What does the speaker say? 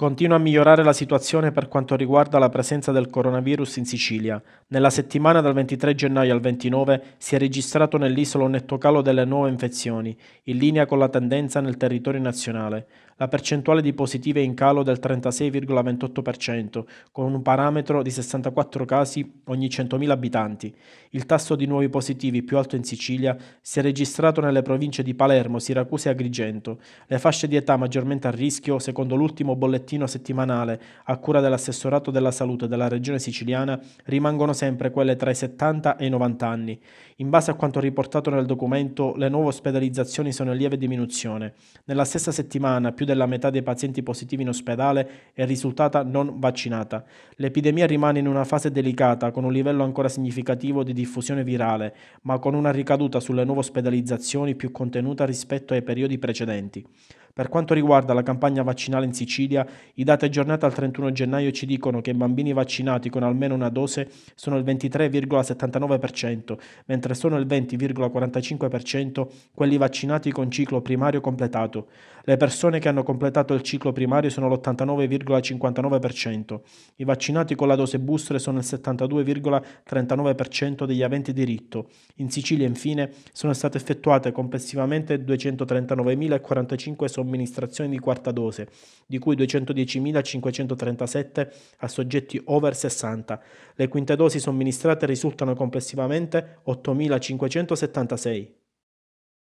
Continua a migliorare la situazione per quanto riguarda la presenza del coronavirus in Sicilia. Nella settimana dal 23 gennaio al 29 si è registrato nell'isola un netto calo delle nuove infezioni, in linea con la tendenza nel territorio nazionale. La percentuale di positive è in calo del 36,28%, con un parametro di 64 casi ogni 100.000 abitanti. Il tasso di nuovi positivi più alto in Sicilia si è registrato nelle province di Palermo, Siracusa e Agrigento. Le fasce di età maggiormente a rischio, secondo l'ultimo bollettino bollettino settimanale a cura dell'assessorato della salute della regione siciliana rimangono sempre quelle tra i 70 e i 90 anni. In base a quanto riportato nel documento, le nuove ospedalizzazioni sono in lieve diminuzione. Nella stessa settimana più della metà dei pazienti positivi in ospedale è risultata non vaccinata. L'epidemia rimane in una fase delicata con un livello ancora significativo di diffusione virale, ma con una ricaduta sulle nuove ospedalizzazioni più contenuta rispetto ai periodi precedenti. Per quanto riguarda la campagna vaccinale in Sicilia, i dati aggiornati al 31 gennaio ci dicono che i bambini vaccinati con almeno una dose sono il 23,79%, mentre sono il 20,45% quelli vaccinati con ciclo primario completato. Le persone che hanno completato il ciclo primario sono l'89,59%. I vaccinati con la dose booster sono il 72,39% degli aventi diritto. In Sicilia, infine, sono state effettuate complessivamente 239.045 somme somministrazione di quarta dose, di cui 210.537 a soggetti over 60. Le quinte dosi somministrate risultano complessivamente 8.576.